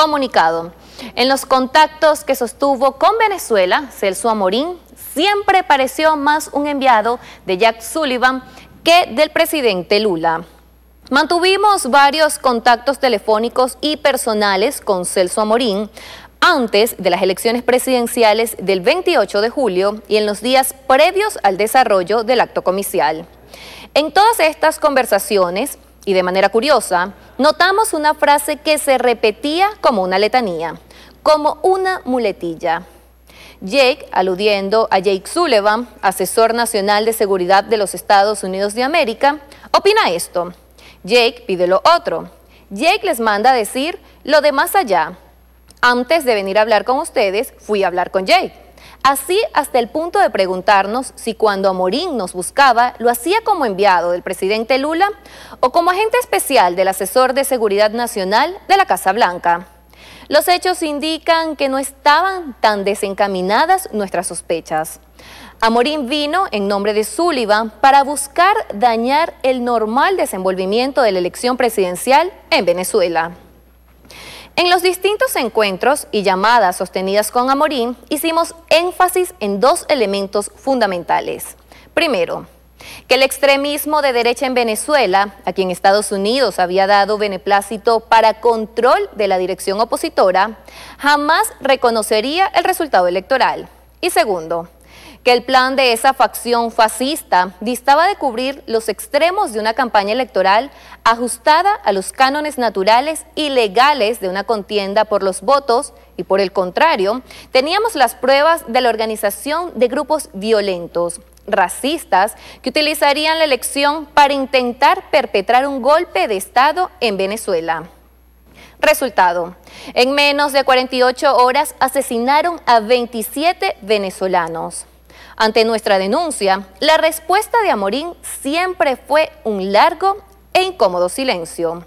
comunicado. En los contactos que sostuvo con Venezuela, Celso Amorín siempre pareció más un enviado de Jack Sullivan que del presidente Lula. Mantuvimos varios contactos telefónicos y personales con Celso Amorín antes de las elecciones presidenciales del 28 de julio y en los días previos al desarrollo del acto comicial. En todas estas conversaciones, y de manera curiosa, notamos una frase que se repetía como una letanía, como una muletilla. Jake, aludiendo a Jake Sullivan, asesor nacional de seguridad de los Estados Unidos de América, opina esto. Jake pide lo otro. Jake les manda decir lo de más allá. Antes de venir a hablar con ustedes, fui a hablar con Jake. Así hasta el punto de preguntarnos si cuando Amorín nos buscaba lo hacía como enviado del presidente Lula o como agente especial del asesor de seguridad nacional de la Casa Blanca. Los hechos indican que no estaban tan desencaminadas nuestras sospechas. Amorín vino en nombre de Sullivan para buscar dañar el normal desenvolvimiento de la elección presidencial en Venezuela. En los distintos encuentros y llamadas sostenidas con Amorín, hicimos énfasis en dos elementos fundamentales. Primero, que el extremismo de derecha en Venezuela, a quien Estados Unidos había dado beneplácito para control de la dirección opositora, jamás reconocería el resultado electoral. Y segundo, que el plan de esa facción fascista distaba de cubrir los extremos de una campaña electoral ajustada a los cánones naturales y legales de una contienda por los votos y por el contrario, teníamos las pruebas de la organización de grupos violentos racistas que utilizarían la elección para intentar perpetrar un golpe de Estado en Venezuela. Resultado, en menos de 48 horas asesinaron a 27 venezolanos. Ante nuestra denuncia, la respuesta de Amorín siempre fue un largo e incómodo silencio.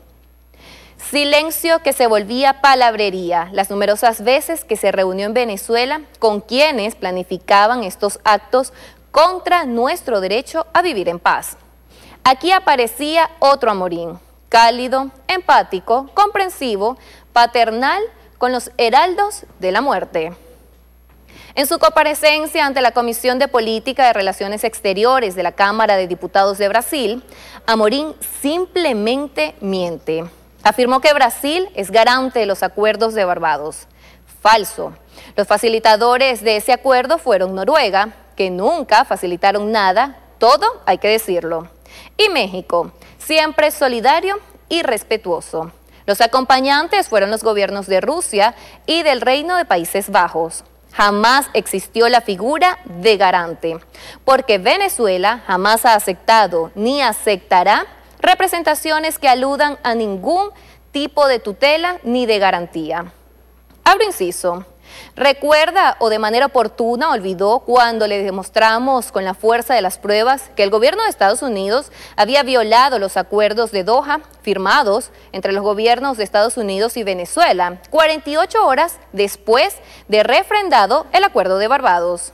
Silencio que se volvía palabrería las numerosas veces que se reunió en Venezuela con quienes planificaban estos actos contra nuestro derecho a vivir en paz. Aquí aparecía otro Amorín, cálido, empático, comprensivo, paternal con los heraldos de la muerte. En su comparecencia ante la Comisión de Política de Relaciones Exteriores de la Cámara de Diputados de Brasil, Amorín simplemente miente. Afirmó que Brasil es garante de los acuerdos de Barbados. Falso. Los facilitadores de ese acuerdo fueron Noruega, que nunca facilitaron nada, todo hay que decirlo. Y México, siempre solidario y respetuoso. Los acompañantes fueron los gobiernos de Rusia y del Reino de Países Bajos jamás existió la figura de garante, porque Venezuela jamás ha aceptado ni aceptará representaciones que aludan a ningún tipo de tutela ni de garantía. Abro inciso. Recuerda o de manera oportuna olvidó cuando le demostramos con la fuerza de las pruebas que el gobierno de Estados Unidos había violado los acuerdos de Doha firmados entre los gobiernos de Estados Unidos y Venezuela, 48 horas después de refrendado el acuerdo de Barbados.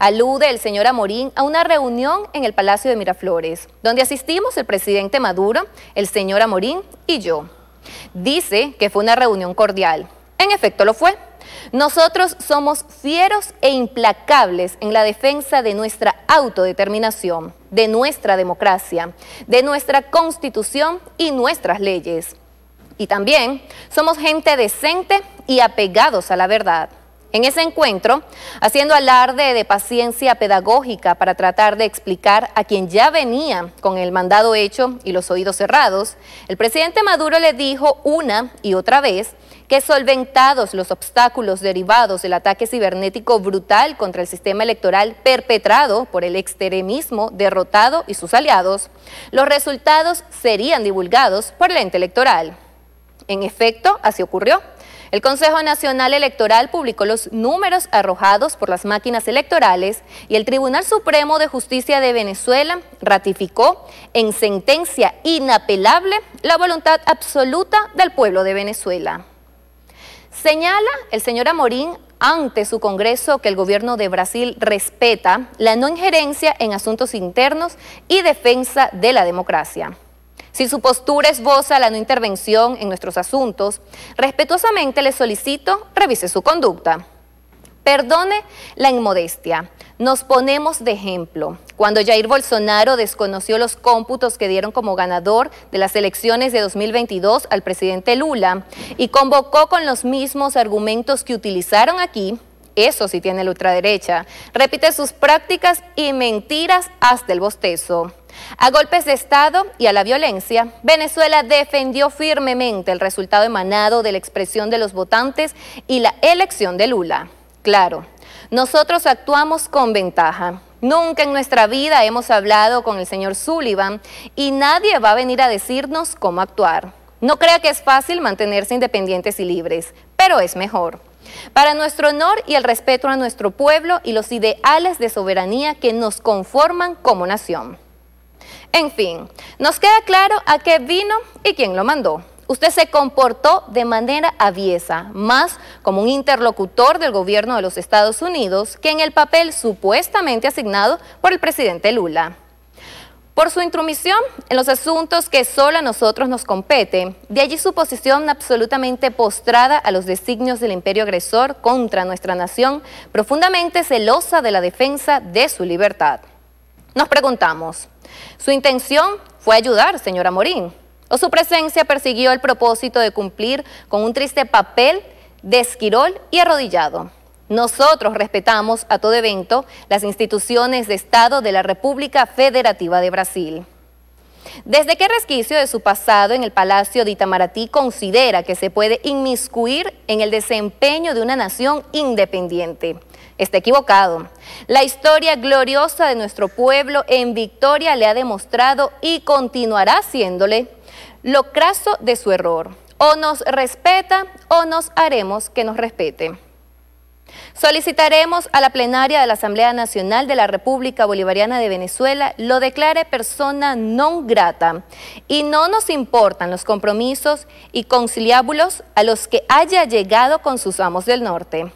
Alude el señor Amorín a una reunión en el Palacio de Miraflores, donde asistimos el presidente Maduro, el señor Amorín y yo. Dice que fue una reunión cordial. En efecto lo fue. Nosotros somos fieros e implacables en la defensa de nuestra autodeterminación, de nuestra democracia, de nuestra constitución y nuestras leyes. Y también somos gente decente y apegados a la verdad. En ese encuentro, haciendo alarde de paciencia pedagógica para tratar de explicar a quien ya venía con el mandado hecho y los oídos cerrados, el presidente Maduro le dijo una y otra vez que solventados los obstáculos derivados del ataque cibernético brutal contra el sistema electoral perpetrado por el extremismo derrotado y sus aliados, los resultados serían divulgados por el ente electoral. En efecto, así ocurrió. El Consejo Nacional Electoral publicó los números arrojados por las máquinas electorales y el Tribunal Supremo de Justicia de Venezuela ratificó en sentencia inapelable la voluntad absoluta del pueblo de Venezuela. Señala el señor Amorín ante su Congreso que el gobierno de Brasil respeta la no injerencia en asuntos internos y defensa de la democracia. Si su postura esboza la no intervención en nuestros asuntos, respetuosamente le solicito revise su conducta. Perdone la inmodestia. Nos ponemos de ejemplo. Cuando Jair Bolsonaro desconoció los cómputos que dieron como ganador de las elecciones de 2022 al presidente Lula y convocó con los mismos argumentos que utilizaron aquí, eso sí tiene la ultraderecha, repite sus prácticas y mentiras hasta el bostezo. A golpes de Estado y a la violencia, Venezuela defendió firmemente el resultado emanado de la expresión de los votantes y la elección de Lula. Claro, nosotros actuamos con ventaja. Nunca en nuestra vida hemos hablado con el señor Sullivan y nadie va a venir a decirnos cómo actuar. No crea que es fácil mantenerse independientes y libres, pero es mejor. Para nuestro honor y el respeto a nuestro pueblo y los ideales de soberanía que nos conforman como nación. En fin, nos queda claro a qué vino y quién lo mandó. Usted se comportó de manera aviesa, más como un interlocutor del gobierno de los Estados Unidos que en el papel supuestamente asignado por el presidente Lula. Por su intromisión en los asuntos que solo a nosotros nos compete, de allí su posición absolutamente postrada a los designios del imperio agresor contra nuestra nación, profundamente celosa de la defensa de su libertad. Nos preguntamos, su intención fue ayudar, señora Morín, o su presencia persiguió el propósito de cumplir con un triste papel de esquirol y arrodillado. Nosotros respetamos a todo evento las instituciones de Estado de la República Federativa de Brasil. ¿Desde qué resquicio de su pasado en el Palacio de Itamaraty considera que se puede inmiscuir en el desempeño de una nación independiente? Está equivocado. La historia gloriosa de nuestro pueblo en victoria le ha demostrado y continuará haciéndole lo craso de su error. O nos respeta o nos haremos que nos respete. Solicitaremos a la plenaria de la Asamblea Nacional de la República Bolivariana de Venezuela lo declare persona non grata y no nos importan los compromisos y conciliábulos a los que haya llegado con sus amos del norte.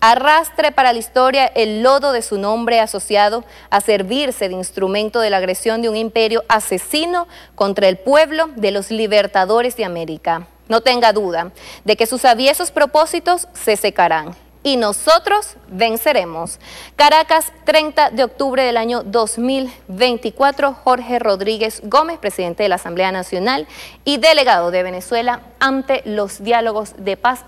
Arrastre para la historia el lodo de su nombre asociado a servirse de instrumento de la agresión de un imperio asesino contra el pueblo de los libertadores de América. No tenga duda de que sus aviesos propósitos se secarán y nosotros venceremos. Caracas, 30 de octubre del año 2024, Jorge Rodríguez Gómez, presidente de la Asamblea Nacional y delegado de Venezuela ante los diálogos de paz.